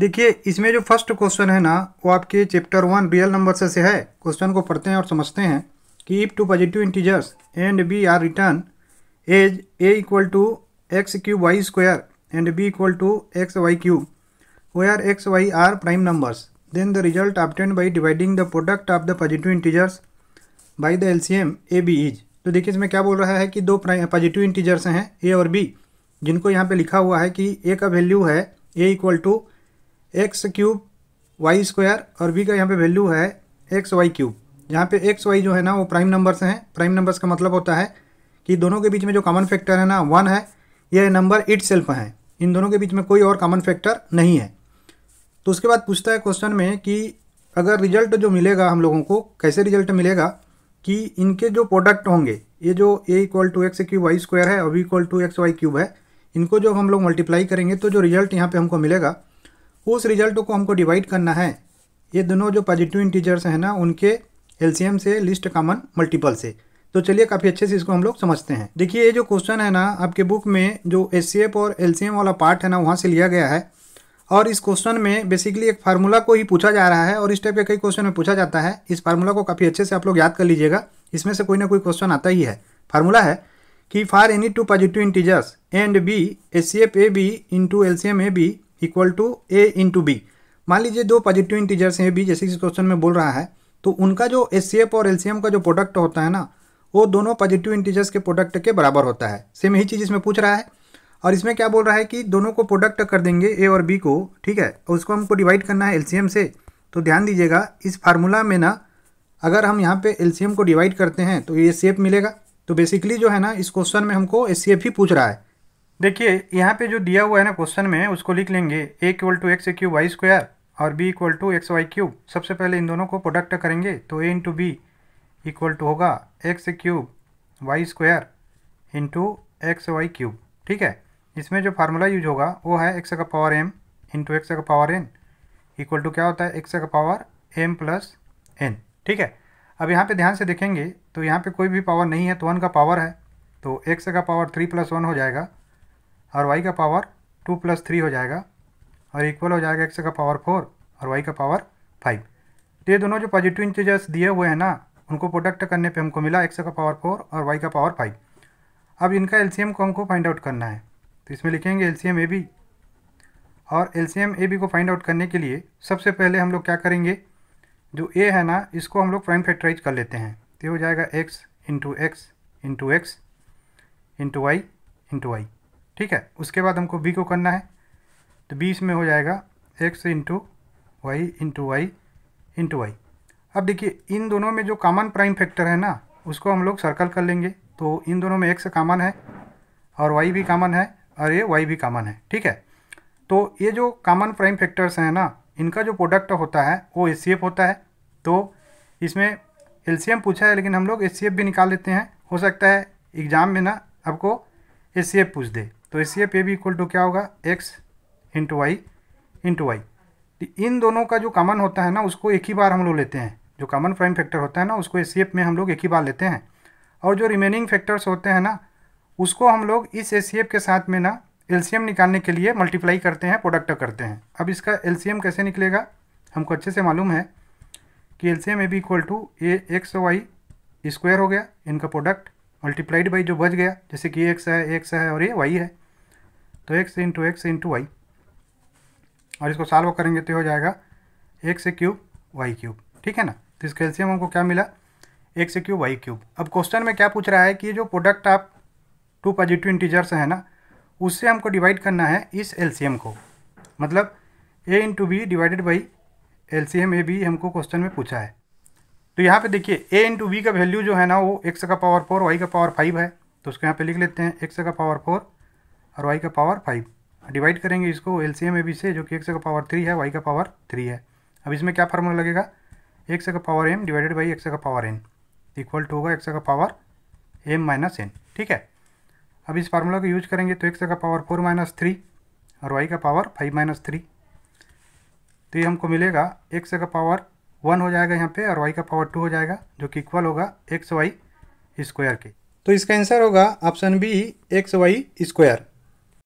देखिए इसमें जो फर्स्ट क्वेश्चन है ना वो आपके चैप्टर वन रियल नंबर से, है क्वेश्चन को पढ़ते हैं और समझते हैं कि if two positive integers and B are return as A equal to X cube Y square and B equal to X Y cube where X Y are prime numbers then the result obtain by dividing the product of the positive integers by the L C M A B is तो देखिए इसमें क्या बोल रहा है कि दो positive integers हैं ए और बी जिनको यहाँ पे लिखा हुआ है कि ए का वैल्यू है A equal to X cube Y square और बी का यहाँ पे वैल्यू है एक्स वाई क्यूब यहाँ पे एक्स वाई जो है ना वो प्राइम नंबर्स हैं प्राइम नंबर्स का मतलब होता है कि दोनों के बीच में जो कॉमन फैक्टर है ना वन है यह नंबर इट सेल्फ है इन दोनों के बीच में कोई और कॉमन फैक्टर नहीं है तो उसके बाद पूछता है क्वेश्चन में कि अगर रिजल्ट जो मिलेगा हम लोगों को कैसे रिजल्ट मिलेगा कि इनके जो प्रोडक्ट होंगे ये जो A equal to X cube Y square है और B equal to X Y cube है इनको जो हम लोग मल्टीप्लाई करेंगे तो जो रिजल्ट यहाँ पे हमको मिलेगा उस रिजल्ट को हमको डिवाइड करना है ये दोनों जो पॉजिटिव इंटीजर्स हैं ना उनके एलसीएम से लिस्ट कॉमन मल्टीपल से तो चलिए काफ़ी अच्छे से इसको हम लोग समझते हैं देखिए ये जो क्वेश्चन है ना आपके बुक में जो एस और एल वाला पार्ट है ना वहाँ से लिया गया है और इस क्वेश्चन में बेसिकली एक फार्मूला को ही पूछा जा रहा है और इस टाइप के कई क्वेश्चन में पूछा जाता है इस फार्मूला को काफ़ी अच्छे से आप लोग याद कर लीजिएगा इसमें से कोई ना कोई क्वेश्चन आता ही है फार्मूला है कि for any two positive integers and B H C F A B into L C M A B equal to A into B मान लीजिए दो पॉजिटिव इंटीजर्स हैं बी जैसे इस क्वेश्चन में बोल रहा है तो उनका जो एस और एल का जो प्रोडक्ट होता है ना वो दोनों पॉजिटिव इंटीजर्स के प्रोडक्ट के बराबर होता है सेम यही चीज़ इसमें पूछ रहा है और इसमें क्या बोल रहा है कि दोनों को प्रोडक्ट कर देंगे ए और बी को ठीक है और उसको हमको डिवाइड करना है एलसीएम से तो ध्यान दीजिएगा इस फार्मूला में ना अगर हम यहाँ पे एलसीएम को डिवाइड करते हैं तो ये सेप मिलेगा तो बेसिकली जो है ना इस क्वेश्चन में हमको एस ही पूछ रहा है देखिए यहाँ पे जो दिया हुआ है ना क्वेश्चन में उसको लिख लेंगे A equal to X cube Y square और B equal to X Y cube सबसे पहले इन दोनों को प्रोडक्ट करेंगे तो A into B equal to होगा X cube Y square into X Y cube ठीक है इसमें जो फार्मूला यूज होगा वो है एक्स का पावर एम इंटू एक्स का पावर एन इक्वल टू क्या होता है एक्स का पावर एम प्लस एन ठीक है अब यहाँ पे ध्यान से देखेंगे तो यहाँ पे कोई भी पावर नहीं है तो वन का पावर है तो एक्स का पावर थ्री प्लस वन हो जाएगा और वाई का पावर टू प्लस थ्री हो जाएगा और इक्वल हो जाएगा एक्स का पावर फोर और वाई का पावर फाइव तो ये दोनों जो पॉजिटिव इंटीजर्स दिए हुए हैं ना उनको प्रोडक्ट करने पे हमको मिला एक्स का पावर फोर और वाई का पावर फाइव अब इनका एलसीएम को हमको फाइंड आउट करना है तो इसमें लिखेंगे एलसीएम ए बी और एल ए बी को फाइंड आउट करने के लिए सबसे पहले हम लोग क्या करेंगे जो ए है ना इसको हम लोग प्राइम फैक्टराइज कर लेते हैं तो हो जाएगा X into X into X into Y into Y ठीक है उसके बाद हमको बी को करना है तो बी इसमें हो जाएगा X into Y into Y into Y अब देखिए इन दोनों में जो कॉमन प्राइम फैक्टर है ना उसको हम लोग सर्कल कर लेंगे तो इन दोनों में एक्स कॉमन है और वाई भी कॉमन है और ये वाई भी कॉमन है ठीक है तो ये जो कॉमन प्राइम फैक्टर्स हैं ना इनका जो प्रोडक्ट होता है वो एस होता है तो इसमें एल पूछा है लेकिन हम लोग एस भी निकाल लेते हैं हो सकता है एग्ज़ाम में ना आपको एस पूछ दे तो एफ पे भी इक्वल टू क्या होगा X into Y into Y तो इन दोनों का जो कॉमन होता है ना उसको एक ही बार हम लोग लेते हैं जो कॉमन प्राइम फैक्टर होता है ना उसको एस में हम लोग एक ही बार लेते हैं और जो रिमेनिंग फैक्टर्स होते हैं ना उसको हम लोग इस एस के साथ में ना एल निकालने के लिए मल्टीप्लाई करते हैं प्रोडक्ट करते हैं अब इसका एल कैसे निकलेगा हमको अच्छे से मालूम है कि L C M A B equal to A X Y square हो गया इनका प्रोडक्ट मल्टीप्लाइड बाई जो बच गया जैसे कि एक्स है एक्स है और ये वाई है तो X into X into Y और इसको सॉल्व करेंगे तो हो जाएगा एक्स क्यूब वाई क्यूब ठीक है ना तो इस कैल्शियम हमको क्या मिला एक्स क्यूब वाई क्यूब अब क्वेश्चन में क्या पूछ रहा है कि जो प्रोडक्ट आप टू पॉजिटिव इंटीजर्स है ना उससे हमको डिवाइड करना है इस एलसीएम को मतलब A into B divided by L C M A B हमको क्वेश्चन में पूछा है तो यहाँ पे देखिए ए इंटू बी का वैल्यू जो है ना वो एक्स का पावर फोर वाई का पावर फाइव है तो उसको यहाँ पे लिख लेते हैं एक्स का पावर फोर और वाई का पावर फाइव डिवाइड करेंगे इसको L C M A B से जो कि एक्स का पावर थ्री है वाई का पावर थ्री है अब इसमें क्या फार्मूला लगेगा एक्स का power M divided by X का पावर एन इक्वल टू होगा एक्स का पावर एम माइनस एन ठीक है अब इस फार्मूला को यूज करेंगे तो एक्स का पावर फोर माइनस थ्री और वाई का पावर फाइव माइनस थ्री तो ये हमको मिलेगा एक्स का पावर वन हो जाएगा यहाँ पे और वाई का पावर टू हो जाएगा जो कि इक्वल होगा एक्स वाई स्क्वायर के तो इसका आंसर होगा option B X Y square